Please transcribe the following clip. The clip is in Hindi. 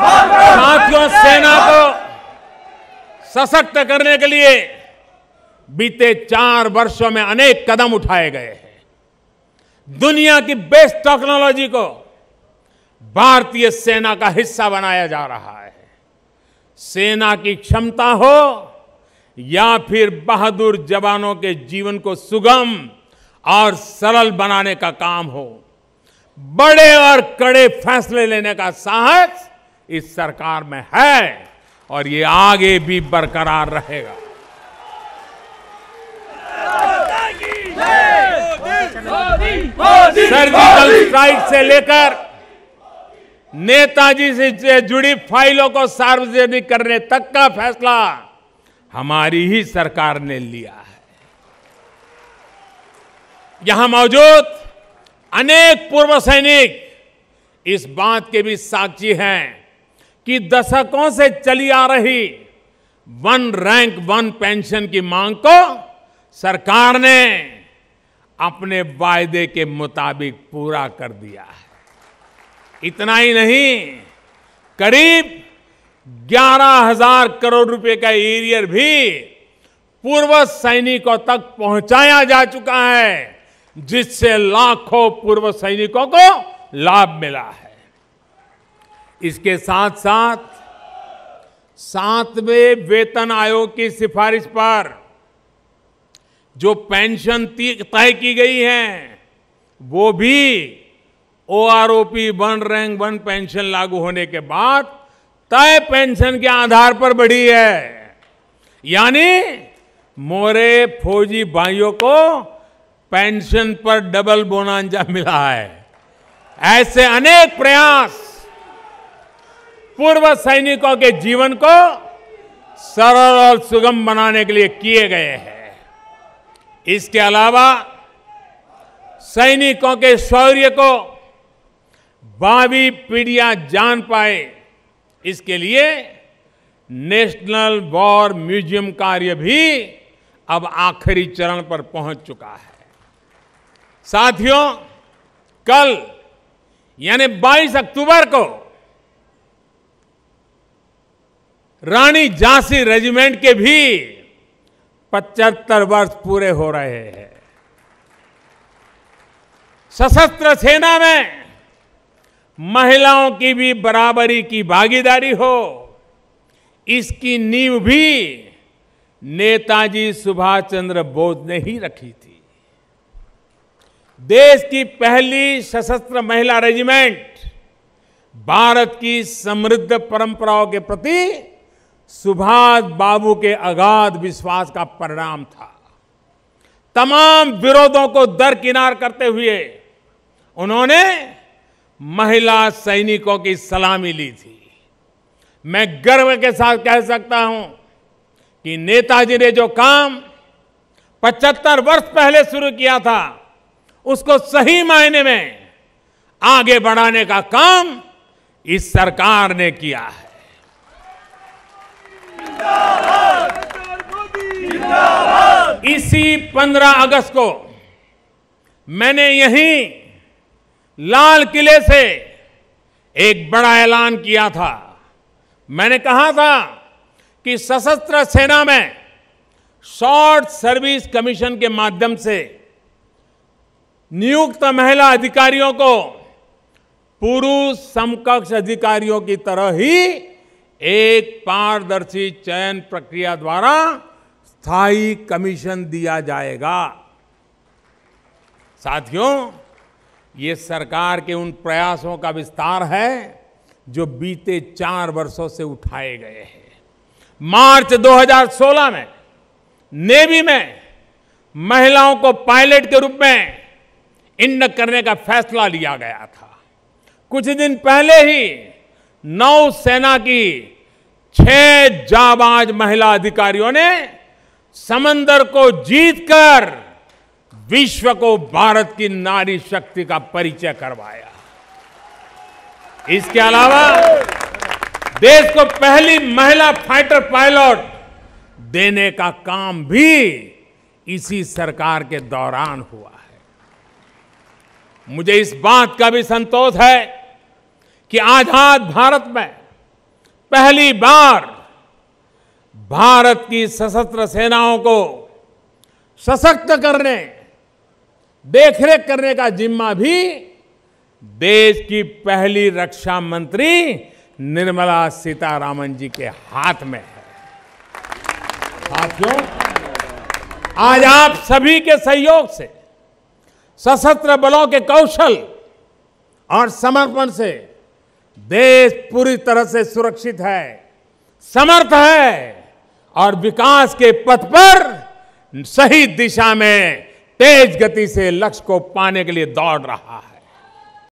साथियों सेना को सशक्त करने के लिए बीते चार वर्षों में अनेक कदम उठाए गए हैं दुनिया की बेस्ट टेक्नोलॉजी को भारतीय सेना का हिस्सा बनाया जा रहा है सेना की क्षमता हो या फिर बहादुर जवानों के जीवन को सुगम और सरल बनाने का काम हो बड़े और कड़े फैसले लेने का साहस इस सरकार में है और ये आगे भी बरकरार रहेगा सर्जिकल स्ट्राइक से लेकर नेताजी से जुड़ी फाइलों को सार्वजनिक करने तक का फैसला हमारी ही सरकार ने लिया है यहां मौजूद अनेक पूर्व सैनिक इस बात के भी साक्षी हैं कि दशकों से चली आ रही वन रैंक वन पेंशन की मांग को सरकार ने अपने वायदे के मुताबिक पूरा कर दिया है इतना ही नहीं करीब ग्यारह हजार करोड़ रुपए का एरियर भी पूर्व सैनिकों तक पहुंचाया जा चुका है जिससे लाखों पूर्व सैनिकों को लाभ मिला है इसके साथ साथ सातवें वेतन आयोग की सिफारिश पर जो पेंशन तय की गई है वो भी OROP one rank one pension लागू होने के बाद तय पेंशन के आधार पर बढ़ी है यानी मोरे फौजी भाइयों को पेंशन पर डबल बोनांजा मिला है ऐसे अनेक प्रयास पूर्व सैनिकों के जीवन को सरल और सुगम बनाने के लिए किए गए हैं इसके अलावा सैनिकों के शौर्य को भावी पीढ़ियां जान पाए इसके लिए नेशनल वॉर म्यूजियम कार्य भी अब आखिरी चरण पर पहुंच चुका है साथियों कल यानी 22 अक्टूबर को रानी झांसी रेजिमेंट के भी 75 वर्ष पूरे हो रहे हैं सशस्त्र सेना में महिलाओं की भी बराबरी की भागीदारी हो इसकी नींव भी नेताजी सुभाष चंद्र बोस ने ही रखी थी देश की पहली सशस्त्र महिला रेजिमेंट भारत की समृद्ध परंपराओं के प्रति सुभाष बाबू के अगाध विश्वास का परिणाम था तमाम विरोधों को दरकिनार करते हुए उन्होंने महिला सैनिकों की सलामी ली थी मैं गर्व के साथ कह सकता हूं कि नेताजी ने जो काम 75 वर्ष पहले शुरू किया था उसको सही मायने में आगे बढ़ाने का काम इस सरकार ने किया है इसी 15 अगस्त को मैंने यहीं लाल किले से एक बड़ा ऐलान किया था मैंने कहा था कि सशस्त्र सेना में शॉर्ट सर्विस कमीशन के माध्यम से नियुक्त महिला अधिकारियों को पुरुष समकक्ष अधिकारियों की तरह ही एक पारदर्शी चयन प्रक्रिया द्वारा स्थायी कमीशन दिया जाएगा साथियों ये सरकार के उन प्रयासों का विस्तार है जो बीते चार वर्षों से उठाए गए हैं मार्च 2016 में नेवी में महिलाओं को पायलट के रूप में इंड करने का फैसला लिया गया था कुछ दिन पहले ही नौसेना की छह जाबाज महिला अधिकारियों ने समंदर को जीतकर विश्व को भारत की नारी शक्ति का परिचय करवाया इसके अलावा देश को पहली महिला फाइटर पायलट देने का काम भी इसी सरकार के दौरान हुआ है मुझे इस बात का भी संतोष है कि आजाद भारत में पहली बार भारत की सशस्त्र सेनाओं को सशक्त करने देखरेख करने का जिम्मा भी देश की पहली रक्षा मंत्री निर्मला सीतारामन जी के हाथ में है साथियों आज आप सभी के सहयोग से सशस्त्र बलों के कौशल और समर्पण से देश पूरी तरह से सुरक्षित है समर्थ है और विकास के पथ पर सही दिशा में तेज गति से लक्ष्य को पाने के लिए दौड़ रहा है